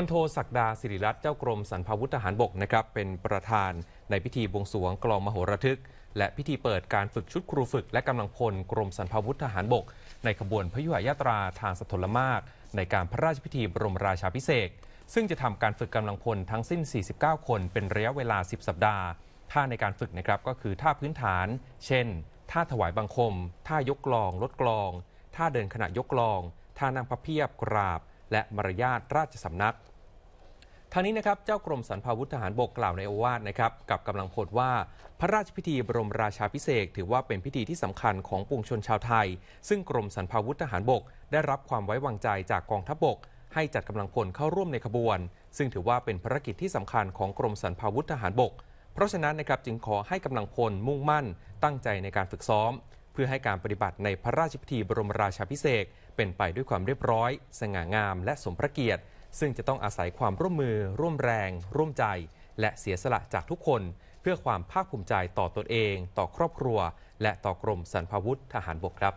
พลโทศักดาสิริรัตน์เจ้ากรมสรรพาวุธทหารบกนะครับเป็นประธาน ในพิธีบวงสรวงกลองมโหระทึก และพิธีเปิดการฝึกชุดครูฝึกและกำลังพลกรมสรรพาวุธทหารบกในขบวนพยุหยาตราทางสถลมากในการพระราชพิธีบรมราชาพิเศษซึ่งจะทำการฝึกกำลังพลทั้งสิ้น 49 คนเป็นระยะเวลา 10 สัปดาห์ท่าในการฝึกนะครับก็คือท่าพื้นฐาน เช่นท่าถวายบังคมท่ายกกลอง ลดกลองท่าเดินขณะยกกลองท่านั่งพระเพียบกราบและมารยาทราชสำนัก ทางนี้นะครับ เจ้ากรมสรรพาวุธทหารบกกล่าวในโอวาทนะครับ กับกำลังพลว่า พระราชพิธีบรมราชาพิเศษถือว่าเป็นพิธีที่สำคัญของปวงชนชาวไทย ซึ่งกรมสรรพาวุธทหารบกได้รับความไว้วางใจจากกองทัพบก ให้จัดกำลังพลเข้าร่วมในขบวน ซึ่งถือว่าเป็นภารกิจที่สำคัญของกรมสรรพาวุธทหารบก เพราะฉะนั้นนะครับจึงขอให้กำลังพลมุ่งมั่นตั้งใจในการฝึกซ้อม เพื่อให้การปฏิบัติในพระราชพิธีบรมราชาพิเศษเป็นไปด้วยความเรียบร้อย สง่างามและสมพระเกียรติ ซึ่งจะต้องอาศัยความร่วมมือ ร่วมแรง ร่วมใจ และเสียสละจากทุกคน เพื่อความภาคภูมิใจต่อตนเอง ต่อครอบครัวและต่อกรมสรรพาวุธทหารบกครับ